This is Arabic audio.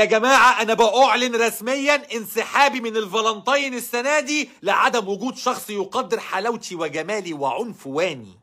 يا جماعة أنا بأعلن رسميا انسحابي من الفالنتين السنة دي لعدم وجود شخص يقدر حلاوتي وجمالي وعنفواني